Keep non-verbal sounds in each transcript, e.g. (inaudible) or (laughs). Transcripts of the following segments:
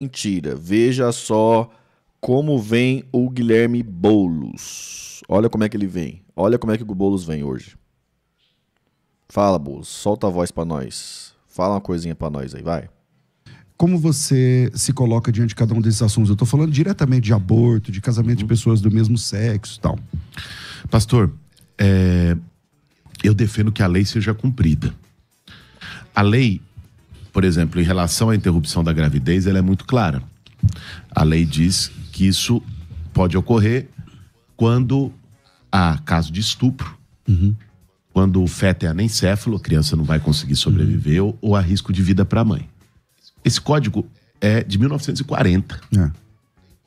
mentira. Veja só como vem o Guilherme Boulos. Olha como é que ele vem. Olha como é que o Boulos vem hoje. Fala, Boulos. Solta a voz para nós. Fala uma coisinha para nós aí, vai. Como você se coloca diante de cada um desses assuntos? Eu tô falando diretamente de aborto, de casamento de uhum. pessoas do mesmo sexo tal. Pastor, é... eu defendo que a lei seja cumprida. A lei por exemplo, em relação à interrupção da gravidez, ela é muito clara. A lei diz que isso pode ocorrer quando há caso de estupro, uhum. quando o feto é anencefalo, a criança não vai conseguir uhum. sobreviver, uhum. ou, ou há risco de vida para a mãe. Esse código é de 1940. É.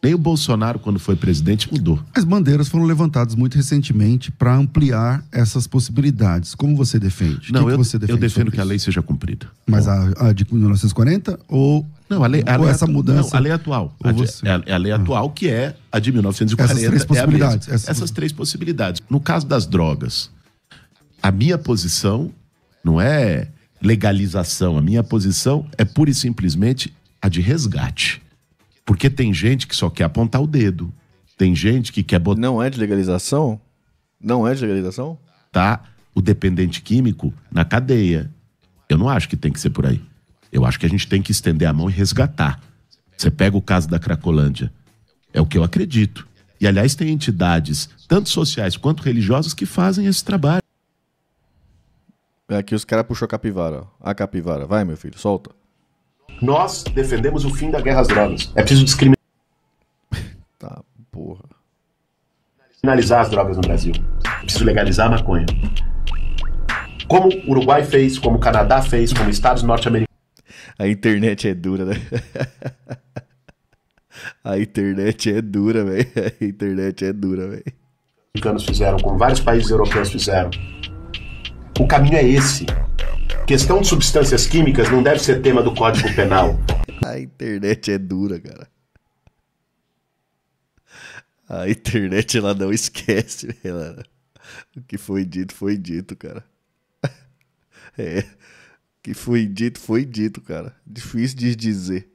Nem o Bolsonaro, quando foi presidente, mudou. As bandeiras foram levantadas muito recentemente para ampliar essas possibilidades. Como você defende? Não, que eu, que você defende eu defendo que isso? a lei seja cumprida. Mas a, a, de 1940 ou, não, a lei, a lei essa mudança? Não, a lei atual. A, é, é a, lei ah. atual ah. que é a de 1940. Essas três é possibilidades. É essas... essas três possibilidades. No caso das drogas, a minha posição não é legalização. A minha posição é pura e simplesmente a de resgate. Porque tem gente que só quer apontar o dedo. Tem gente que quer botar. Não é de legalização? Não é de legalização? Tá o dependente químico na cadeia. Eu não acho que tem que ser por aí. Eu acho que a gente tem que estender a mão e resgatar. Você pega o caso da Cracolândia. É o que eu acredito. E, aliás, tem entidades, tanto sociais quanto religiosas, que fazem esse trabalho. É aqui os caras puxou a capivara. A capivara. Vai, meu filho, solta. Nós defendemos o fim da guerra às drogas. É preciso discriminar. (laughs) Tá, porra. Finalizar as drogas no Brasil. É preciso legalizar a maconha. Como o Uruguai fez, como o Canadá fez, como Estados norte-americanos. A internet é dura, né? (laughs) A internet é dura, velho. (laughs) A internet é dura, velho. americanos fizeram, como vários países europeus fizeram. O caminho é esse questão de substâncias químicas não deve ser tema do Código Penal. (laughs) A internet é dura, cara. A internet ela não esquece, (laughs) ela... O que foi dito foi dito, cara. (laughs) É. O que foi dito foi dito, cara. Difícil de dizer.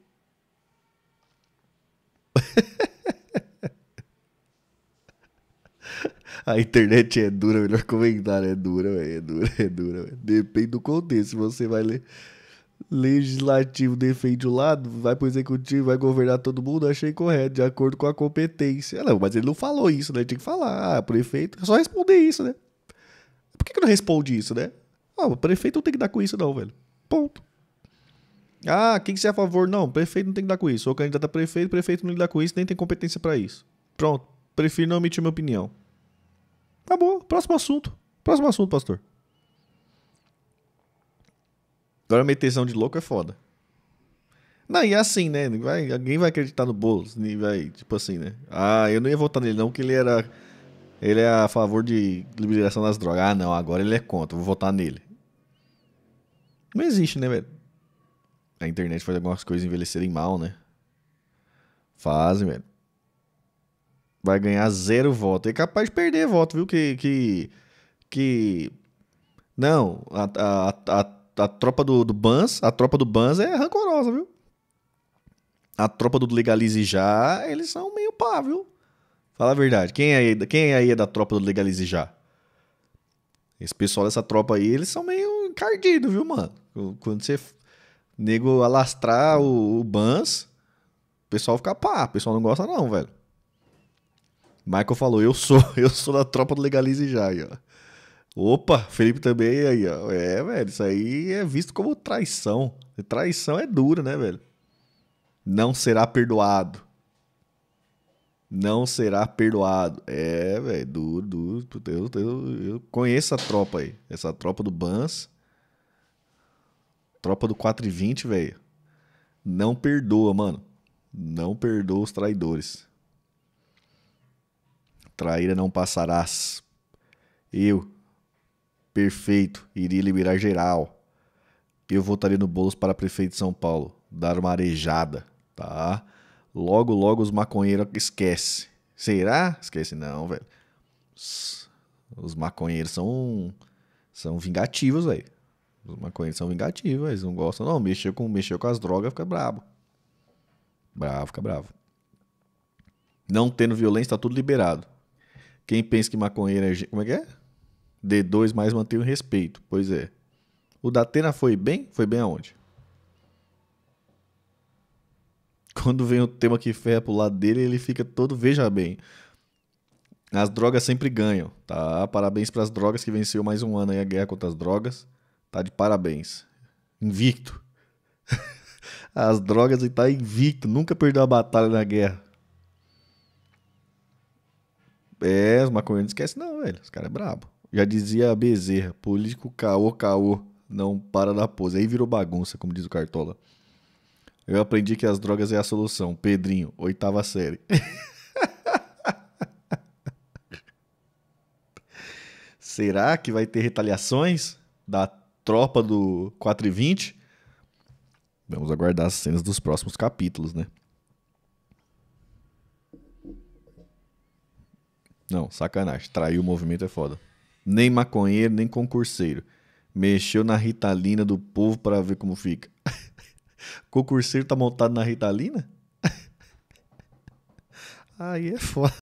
A internet é dura, melhor comentário é dura, véio, é dura, é dura. Véio. Depende do contexto. Você vai ler legislativo defende o lado, vai pro executivo, vai governar todo mundo, achei correto, de acordo com a competência. Não, mas ele não falou isso, né? tinha que falar, ah, prefeito, é só responder isso, né? Por que, que não responde isso, né? Ah, o prefeito não tem que dar com isso, não, velho. Ponto. Ah, quem que você é a favor? Não, prefeito não tem que dar com isso. Sou candidato a prefeito, prefeito não tem que dar com isso, nem tem competência para isso. Pronto, prefiro não emitir minha opinião. Acabou. Próximo assunto. Próximo assunto, pastor. Agora minha tesão de louco é foda. Não, e é assim, né? Vai, alguém vai acreditar no Boulos. Vai, tipo assim, né? Ah, eu não ia votar nele, não, porque ele era. Ele é a favor de liberação das drogas. Ah, não, agora ele é contra, vou votar nele. Não existe, né, velho? A internet faz algumas coisas envelhecerem mal, né? Fazem, velho vai ganhar zero voto. É capaz de perder voto, viu? Que. que, que... Não, a, a, a, a tropa do, do Bans, a tropa do Bans é rancorosa, viu? A tropa do Legalize já, eles são meio pá, viu? Fala a verdade. Quem é aí, quem é aí é da tropa do Legalize já? Esse pessoal dessa tropa aí, eles são meio encardidos, viu, mano? Quando você nego alastrar o, o Bans, o pessoal fica pá, o pessoal não gosta não, velho. Michael falou, eu sou, (laughs) eu sou da tropa do Legalize já, aí, ó. Opa, Felipe também é aí, ó. É, velho, isso aí é visto como traição. traição é dura, né, velho? Não será perdoado. Não será perdoado. É, velho, duro, duro. Eu, eu, eu conheço a tropa aí. Essa tropa do Bans. Tropa do 420, e velho. Não perdoa, mano. Não perdoa os traidores traíra não passarás. Eu, perfeito, iria liberar geral. Eu votaria no bolos para prefeito de São Paulo, dar uma arejada, tá? Logo, logo os maconheiros esquece. Será? Esquece não, velho. Os maconheiros são são vingativos, velho. Os maconheiros são vingativos, eles não gostam não, mexeu com mexeu com as drogas, fica bravo. Bravo, fica bravo. Não tendo violência, tá tudo liberado. Quem pensa que maconheiro é. Como é que é? D2 mais mantém o respeito. Pois é. O da Atena foi bem? Foi bem aonde? Quando vem o tema que ferra pro lado dele, ele fica todo veja bem. As drogas sempre ganham, tá? Parabéns para as drogas que venceu mais um ano aí a guerra contra as drogas. Tá de parabéns. Invicto. (laughs) as drogas e tá invicto, nunca perdeu a batalha na guerra. É, os maconheiros esquecem, não, velho. Os caras é brabo. Já dizia a Bezerra, político caô, caô, não para da pose. Aí virou bagunça, como diz o Cartola. Eu aprendi que as drogas é a solução. Pedrinho, oitava série. (laughs) Será que vai ter retaliações da tropa do 420? e Vamos aguardar as cenas dos próximos capítulos, né? Não, sacanagem. Traiu o movimento é foda. Nem maconheiro, nem concurseiro. Mexeu na ritalina do povo para ver como fica. (laughs) concurseiro tá montado na ritalina? (laughs) Aí é foda.